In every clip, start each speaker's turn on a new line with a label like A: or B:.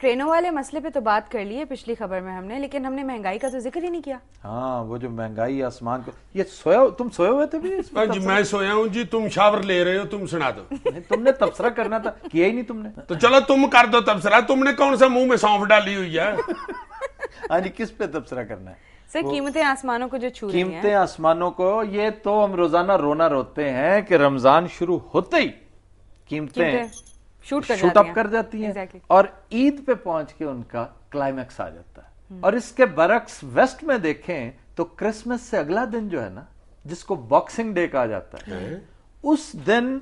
A: ट्रेनों वाले मसले पे तो बात कर ली है पिछली खबर में हमने लेकिन हमने महंगाई का तो जिक्र ही नहीं किया
B: हाँ वो जो महंगाई आसमान को ये सोया तुम सोए हुए थे भी मैं सोया हूँ जी तुम शावर ले रहे हो तुम सुना दो तुमने तबसरा करना था
A: किया ही नहीं तुमने तो चलो तुम कर दो तबसरा तुमने कौन सा मुंह में सौंफ डाली हुई है
B: हाँ जी किस पे तबसरा करना है सर कीमतें आसमानों को जो छू कीमतें आसमानों को ये तो हम रोजाना रोना रोते हैं कि रमजान शुरू होते ही कीमतें शूट कर शूट अप कर जाती है exactly. और ईद पे पहुंच के उनका क्लाइमैक्स आ जाता है hmm. और इसके बरक्स वेस्ट में देखें तो क्रिसमस से अगला दिन जो है ना जिसको बॉक्सिंग डे कहा जाता है hmm. उस दिन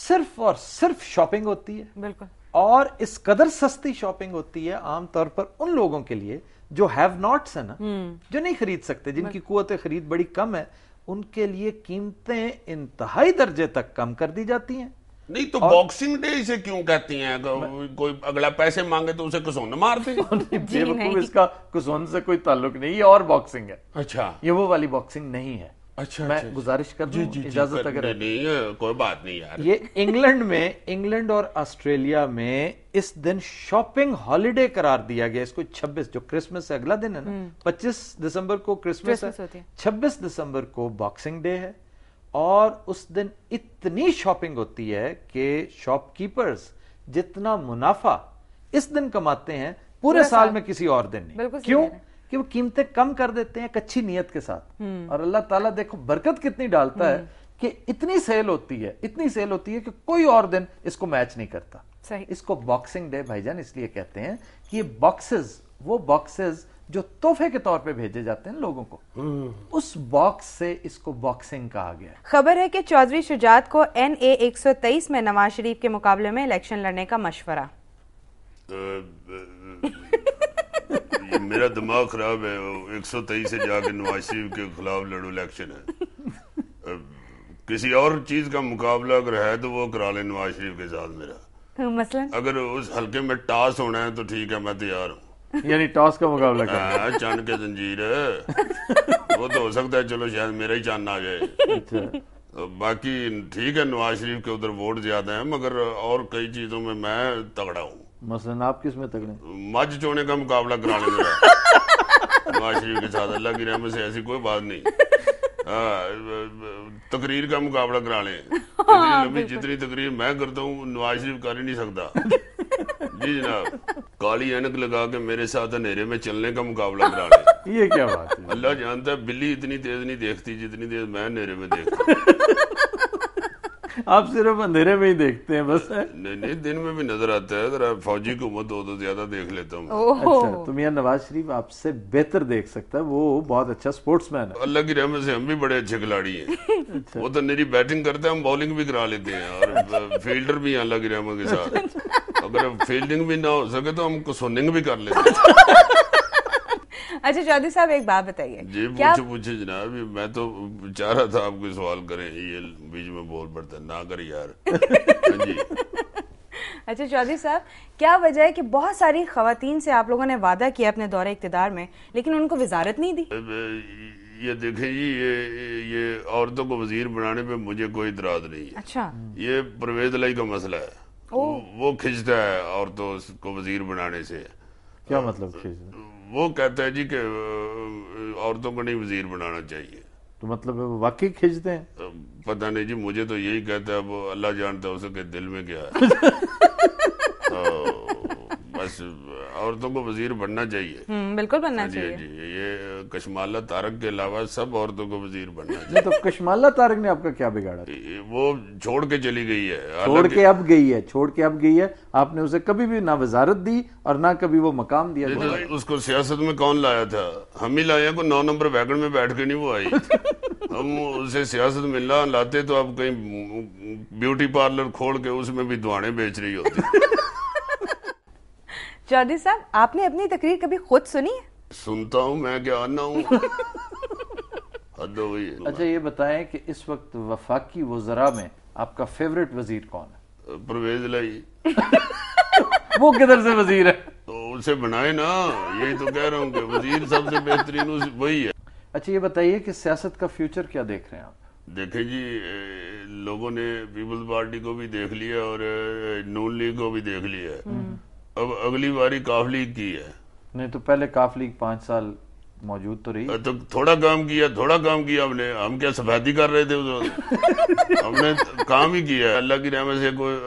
B: सिर्फ और सिर्फ शॉपिंग होती है बिल्कुल और इस कदर सस्ती शॉपिंग होती है आमतौर पर उन लोगों के लिए जो हैव नॉट्स है ना hmm. जो नहीं खरीद सकते जिनकी कुत खरीद बड़ी कम है उनके लिए कीमतें इंतहाई दर्जे तक कम कर दी जाती हैं नहीं तो बॉक्सिंग डे
A: इसे क्यों कहती हैं अगर कोई अगला पैसे मांगे तो उसे कुसौन मार दे बेवकूफ इसका
B: कुसौन से कोई ताल्लुक नहीं और बॉक्सिंग है अच्छा ये वो वाली बॉक्सिंग नहीं है अच्छा मैं अच्छा, गुजारिश कर दूं इजाजत अगर नहीं, नहीं कोई बात नहीं यार ये इंग्लैंड में इंग्लैंड और ऑस्ट्रेलिया में इस दिन शॉपिंग हॉलिडे करार दिया गया इसको 26 जो क्रिसमस से अगला दिन है ना 25 हम्म। दिसंबर को क्रिसमस है 26 दिसंबर को बॉक्सिंग डे है और उस दिन इतनी शॉपिंग होती है कि शॉपकीपर्स जितना मुनाफा इस दिन कमाते हैं पूरे साल, साल में किसी और दिन नहीं क्यों कि वो कीमतें कम कर देते हैं एक अच्छी नीयत के साथ हम्म। और अल्लाह ताला देखो बरकत कितनी डालता है हम्म। कि इतनी सेल होती है इतनी सेल होती है कि कोई और दिन इसको मैच नहीं करता इसको बॉक्सिंग डे भाईजान इसलिए कहते हैं कि ये बॉक्सेस वो बॉक्सेस जो तोहफे के तौर पे भेजे जाते हैं लोगों को हम्म। उस बॉक्स से इसको बॉक्सिंग कहा गया
A: खबर है कि चौधरी शुजात को एन ए एक सौ तेईस में नवाज शरीफ के मुकाबले में इलेक्शन लड़ने का मशवरा मेरा दिमाग खराब है एक सौ तेईस से जाके नवाज शरीफ के खिलाफ लड़ो इलेक्शन है किसी और चीज का मुकाबला अगर है तो वो करा ले नवाज शरीफ के साथ मेरा तो मसलन अगर उस हल्के में टास होना है तो ठीक है मैं तैयार हूँ यानी टॉस का
B: मुकाबला कर हाँ,
A: चंद के जंजीर वो तो हो सकता है चलो शायद मेरा ही चंद आ जाए अच्छा। तो बाकी ठीक है नवाज शरीफ के उधर वोट ज्यादा है मगर और कई चीजों में मैं तगड़ा हूँ
B: मसलन आप किस में तगड़े
A: मज चोने का मुकाबला कराने लेंगे नवाज शरीफ के साथ अल्लाह की रहमत से ऐसी कोई बात नहीं हाँ, तकरीर का मुकाबला करा ले हाँ, जितनी तकरीर मैं करता हूँ नवाज शरीफ कर ही नहीं सकता जी जनाब काली एनक लगा के मेरे साथ अंधेरे में चलने का मुकाबला करा
B: रहे ये क्या बात
A: है अल्लाह जानता है बिल्ली इतनी तेज नहीं देखती जितनी तेज मैं अंधेरे में देखता
B: आप सिर्फ अंधेरे में ही देखते हैं बस है?
A: नहीं नहीं दिन में भी नजर आता है अगर आप फौजी की उम्र हो तो ज्यादा देख लेता हूँ अच्छा
B: तो मियाँ नवाज शरीफ आपसे बेहतर देख सकता है वो बहुत अच्छा स्पोर्ट्समैन
A: है अल्लाह की रहमत से हम भी बड़े अच्छे खिलाड़ी हैं अच्छा। वो तो मेरी बैटिंग करते हैं हम बॉलिंग भी करा लेते हैं और फील्डर भी है अल्लाह की रहमत के साथ अच्छा, अच्छा। अगर फील्डिंग भी ना हो सके तो हम सोनिंग भी कर लेते अच्छा चौधरी साहब एक बात बताइए जी पूछे पूछे जनाब मैं तो चाह रहा था आपको सवाल करें ये बीच में बोल पड़ता ना कर यार हाँ जी अच्छा चौधरी साहब क्या वजह है कि बहुत सारी खातन से आप लोगों ने वादा किया अपने दौरे इकतदार में लेकिन उनको वजारत नहीं दी ये देखे जी ये ये औरतों को वजीर बनाने पे मुझे कोई इतराज नहीं है अच्छा ये परवेज लाई का मसला है वो खिंचता है और तो उसको वजीर बनाने से
B: क्या मतलब
A: वो कहता है जी कि औरतों को नहीं वजीर बनाना चाहिए
B: तो मतलब वाकई खींचते हैं
A: पता नहीं जी मुझे तो यही कहता है वो अल्लाह जानता है उसके दिल में क्या है तो बस औरतों को वजीर बनना चाहिए हम्म,
B: बिल्कुल बनना हाँ जी, चाहिए हाँ जी
A: ये कश्माला तारक के अलावा सब औरतों को वजीर बनना
B: चाहिए तो कश्माला तारक ने आपका क्या बिगाड़ा
A: वो छोड़ के चली गई है छोड़ के
B: अब गई है छोड़ के अब गई है आपने उसे कभी भी ना वजारत दी और ना कभी वो मकाम दिया तो
A: उसको सियासत में कौन लाया था हम ही लाए को नौ नंबर वैगन में बैठ के नहीं वो आई हम उसे सियासत में ला लाते तो आप कहीं ब्यूटी पार्लर खोल के उसमें भी दुआने बेच रही होती
B: चौधरी साहब आपने अपनी तकरीर कभी खुद सुनी है सुनता हूँ मैं क्या आना हूँ अच्छा ये बताएं कि इस वक्त वफाकी वजरा में आपका फेवरेट वजीर कौन है परवेज लाई वो किधर से वजीर है तो उसे बनाए ना यही तो कह
A: रहा हूँ कि वजीर सबसे बेहतरीन वही है
B: अच्छा ये बताइए कि सियासत का फ्यूचर क्या देख रहे हैं आप
A: देखे जी लोगों ने पीपल्स पार्टी को भी देख लिया और नून लीग को भी देख लिया है हम्म। अब अगली बारी काफली की है
B: नहीं तो पहले काफली पांच साल मौजूद तो रही
A: तो थोड़ा काम किया थोड़ा काम किया हमने हम क्या सफाती कर रहे थे उस वक्त हमने काम ही किया अल्लाह की रहमत से कोई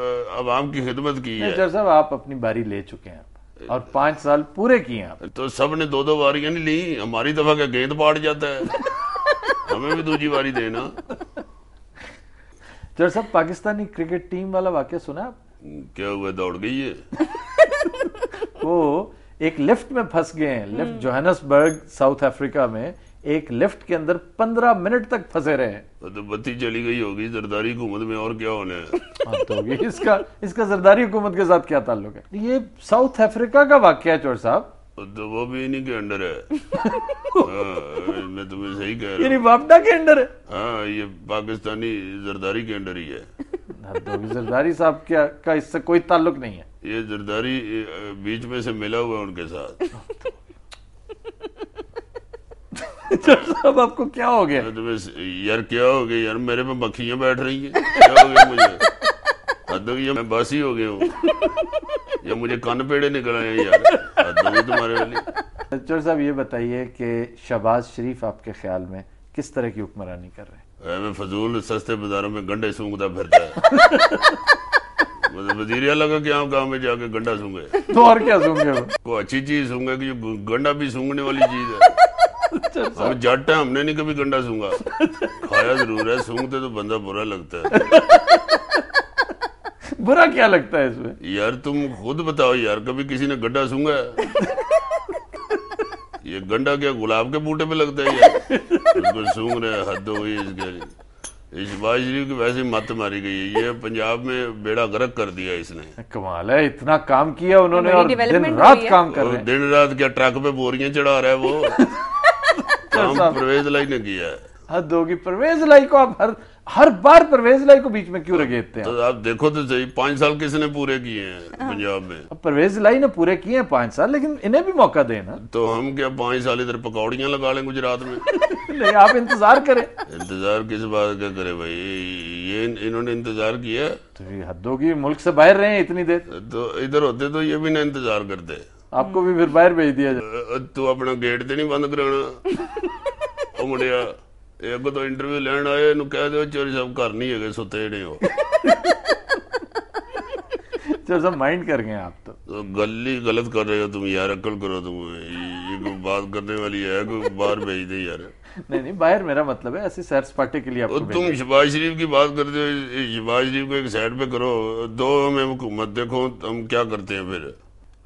A: आवाम की खिदमत की है
B: साहब आप अपनी बारी ले चुके हैं और पांच साल पूरे किए हैं
A: तो सब ने दो दो बारियां नहीं ली हमारी दफा का गेंद पाट जाता है हमें भी दूसरी बारी देना
B: सर साहब पाकिस्तानी क्रिकेट टीम वाला वाक्य सुना क्या हुआ दौड़ गई है वो एक लिफ्ट में फंस गए हैं लिफ्ट हम्म। जोहनसबर्ग साउथ अफ्रीका में एक लिफ्ट के अंदर पंद्रह मिनट तक फंसे रहे
A: तो बत्ती चली गई होगी जरदारी हुकूमत में और क्या होने हाँ, तो
B: इसका इसका जरदारी हुकूमत के साथ क्या ताल्लुक है ये साउथ अफ्रीका का वाक्य है चोर साहब तो, तो वो भी इन्हीं के अंडर है आ, हाँ, मैं तुम्हें सही कह रहा हूँ बापडा के अंडर है हाँ
A: ये पाकिस्तानी जरदारी के अंडर ही है
B: जरदारी हाँ, तो साहब क्या का इससे कोई ताल्लुक नहीं है
A: ये जरदारी बीच में से मिला हुआ है उनके साथ आपको क्या हो गया तो यार क्या हो गया यार मेरे पे मक्खियां बैठ रही हैं क्या हो गया मुझे ये मैं बासी हो गया हूँ या मुझे कान पेड़े निकल आए यार तुम्हारे वाले
B: चोर साहब ये बताइए कि शहबाज शरीफ आपके ख्याल में किस तरह की हुक्मरानी कर
A: रहे हैं फजूल सस्ते बाजारों में गंडे सूंघता फिरता है मुझे वजीरिया लगा कि आप गांव में जाके गंडा सूंगे
B: तो और क्या सूंगे
A: वो अच्छी चीज सूंगे कि जो गंडा भी सूंघने वाली चीज है अच्छा, अच्छा। हम जट है हमने नहीं कभी गंडा सूंगा खाया जरूर है सूंघते तो बंदा बुरा लगता है
B: बुरा क्या लगता
A: है इसमें यार तुम खुद बताओ यार कभी किसी ने गड्ढा सूंगा ये गंडा क्या गुलाब के बूटे पे लगता है यार उसको सूंघ रहे हद हो गई इसके शहबाज शरीफ की वैसे मत मारी गई है ये पंजाब में बेड़ा गर्क कर दिया इसने
B: कमाल है इतना काम किया उन्होंने और दिन रात काम कर रहे
A: दिन रात क्या ट्रक पे बोरिया चढ़ा रहा है वो काम परवेज लाई ने किया है
B: हद होगी परवेज लाई को आप हर हर बार परवेज लाई को बीच में क्यों रखे हैं तो
A: आप देखो तो सही पांच साल किसने पूरे किए हैं हाँ। पंजाब में अब
B: परवेज लाई ने पूरे किए हैं पांच साल लेकिन इन्हें भी मौका देना तो
A: हम क्या पांच साल इधर पकौड़ियां लगा लें गुजरात में
B: नहीं आप इंतजार करें
A: इंतजार किस बात का करें भाई ये इन्होंने इंतजार किया तो ये हदों की मुल्क से बाहर रहे इतनी देर तो इधर होते तो ये भी ना इंतजार करते आपको भी फिर बाहर भेज दिया जाए तू अपना गेट तो नहीं बंद कराना ਉਹ ਮੁੰਡਿਆ ਇਹ ਅੱਗੋਂ ਤੋਂ ਇੰਟਰਵਿਊ ਲੈਣ ਆਏ ਇਹਨੂੰ ਕਹਿ ਦਿਓ ਚੋਰੀ ਸਾਹਿਬ ਘਰ ਨਹੀਂ ਹੈਗੇ ਸੁੱਤੇ ਜਿਹੜੇ ਹੋ
B: तो सब माइंड कर गए आप तो,
A: तो गली गलत कर रहे हो तुम यार अक्ल करो तुम ये कोई बात करने वाली है को बाहर भेज दे यार
B: नहीं नहीं बाहर मेरा मतलब है ऐसे सैर सपाटे के लिए आपको तुम शबाज
A: शरीफ की बात करते हो शबाज शरीफ को एक साइड पे करो दो हमें हुकूमत देखो हम क्या करते हैं फिर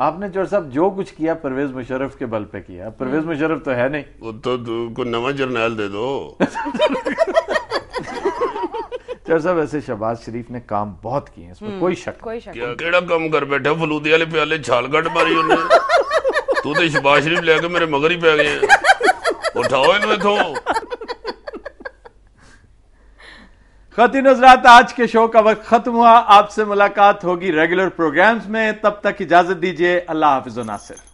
A: आपने जो साहब जो कुछ किया
B: परवेज मुशरफ के बल पे किया परवेज हम्म।
A: मुशरफ तो है नहीं वो तो, तो, तो नवा जर्नैल दे दो
B: जर साहब वैसे शहबाज शरीफ ने काम बहुत किए इसमें हम्म, कोई शक कोई शक क्या
A: केड़ा काम कर बैठे फलूदे वाले प्याले छाल कट मारी उन्हें तू तो शहबाज शरीफ लेके मेरे मगर ही पै गए उठाओ
B: इन इथों खती नजरात आज के शो का वक्त खत्म हुआ आपसे मुलाकात होगी रेगुलर प्रोग्राम्स में तब तक इजाजत दीजिए अल्लाह हाफिज नासिर